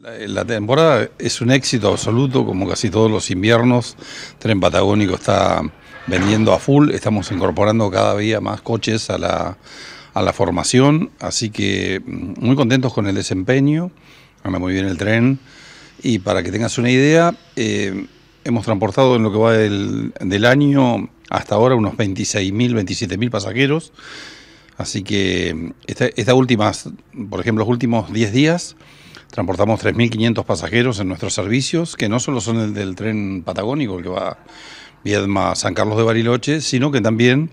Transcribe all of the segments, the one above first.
La temporada es un éxito absoluto, como casi todos los inviernos. Tren Patagónico está vendiendo a full, estamos incorporando cada día más coches a la, formación, así que mm, muy contentos con el desempeño, anda muy bien el tren. Y para que tengas una idea, eh, hemos transportado en lo que va del, año hasta ahora unos 26.000, 27.000 pasajeros, así que mm, estas últimas, por ejemplo, los últimos 10 días Transportamos 3.500 pasajeros en nuestros servicios, que no solo son el del tren patagónico, que va Viedma-San Carlos de Bariloche, sino que también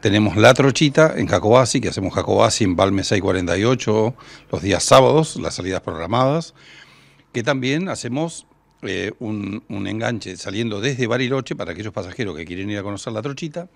tenemos La Trochita en Jacobasi, que hacemos Jacobasi en Balme 648 los días sábados, las salidas programadas, que también hacemos eh, un, enganche saliendo desde Bariloche para aquellos pasajeros que quieren ir a conocer La Trochita.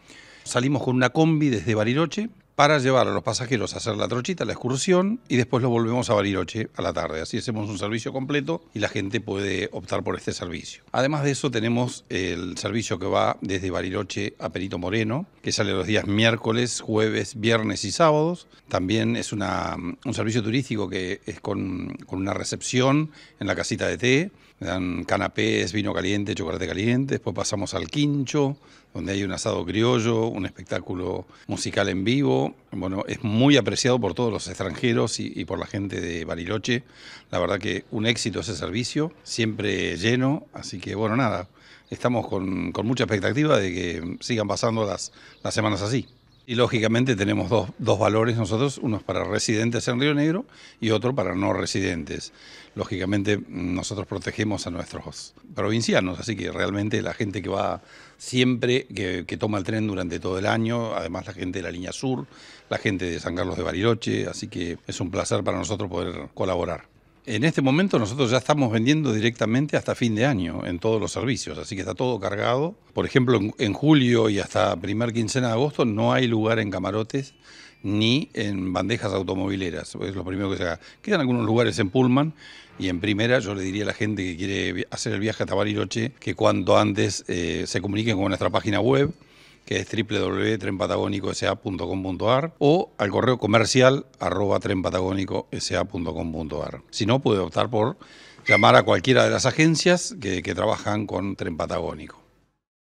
Salimos con una combi desde Bariloche para llevar a los pasajeros a hacer la trochita, la excursión, y después lo volvemos a Bariloche a la tarde. Así hacemos un servicio completo y la gente puede optar por este servicio. Además de eso, tenemos el servicio que va desde Bariloche a Perito Moreno, que sale los días miércoles, jueves, viernes y sábados. También es un servicio turístico que es con, una recepción en la casita de té. Dan canapés, vino caliente, chocolate caliente. Después pasamos al quincho, donde hay un asado criollo, un espectáculo musical en vivo bueno, es muy apreciado por todos los extranjeros y, por la gente de Bariloche. La verdad que un éxito ese servicio, siempre lleno, así que bueno, nada, estamos con, mucha expectativa de que sigan pasando las semanas así. Y lógicamente tenemos dos, dos valores nosotros, unos para residentes en Río Negro y otro para no residentes. Lógicamente mm, nosotros protegemos a nuestros provincianos, así que realmente la gente que va siempre, que, que toma el tren durante todo el año, además la gente de la línea sur, la gente de San Carlos de Bariloche, así que es un placer para nosotros poder colaborar. En este momento nosotros ya estamos vendiendo directamente hasta fin de año en todos los servicios, así que está todo cargado. Por ejemplo, en, julio y hasta primer quincena de agosto no hay lugar en camarotes ni en bandejas automovileras, es lo primero que se haga. Quedan algunos lugares en Pullman y en primera yo le diría a la gente que quiere hacer el viaje a Tabariloche que cuanto antes eh, se comuniquen con nuestra página web que es www.trenpatagónicosa.com.ar o al correo comercial arroba trenpatagónicosa.com.ar. Si no, puede optar por llamar a cualquiera de las agencias que, que trabajan con Tren Patagónico.